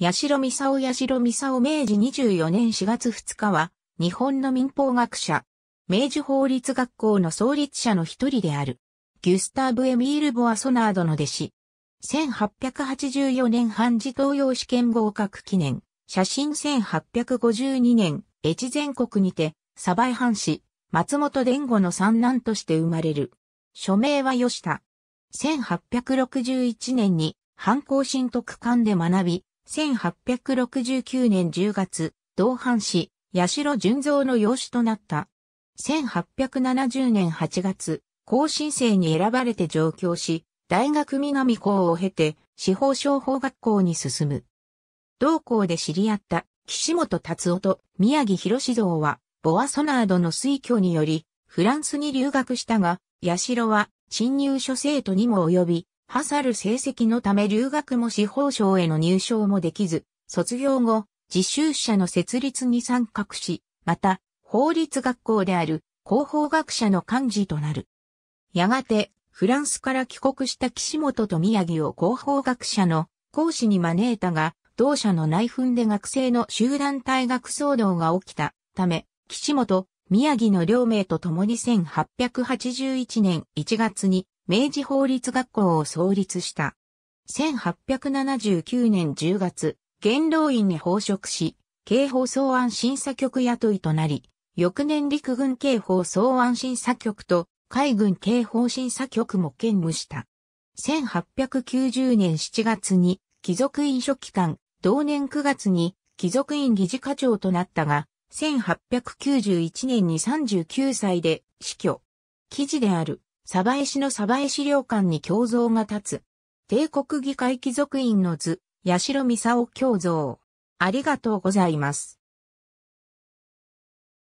八代三沢八代三沢明治24年4月2日は、日本の民法学者、明治法律学校の創立者の一人である、ギュスターブ・エミール・ボアソナードの弟子。1884年半自東洋試験合格記念、写真1852年、越前国にて、鯖江藩士、松本伝吾の三男として生まれる。署名は吉田。1861年に、藩抗新徳館で学び、1869年10月、同藩士、八代純造の養子となった。1870年8月、後進生に選ばれて上京し、大学南校を経て、司法商法学校に進む。同校で知り合った岸本達夫と宮城博像は、ボアソナードの推挙により、フランスに留学したが、八代は、新入所生徒にも及び、ハさる成績のため留学も司法省への入省もできず、卒業後、実習者の設立に参画し、また、法律学校である広報学者の幹事となる。やがて、フランスから帰国した岸本と宮城を広報学者の講師に招いたが、同社の内紛で学生の集団退学騒動が起きたため、岸本、宮城の両名と共に1881年1月に明治法律学校を創立した。1879年10月、元老院に奉職し、刑法草案審査局雇いとなり、翌年陸軍刑法草案審査局と海軍刑法審査局も兼務した。1890年7月に貴族院書記官、同年9月に貴族院議事課長となったが、1891年に39歳で死去。記事である。鯖江市の鯖江資料館に胸像が立つ。帝国議会貴族院の図、八代三佐教像。ありがとうございます。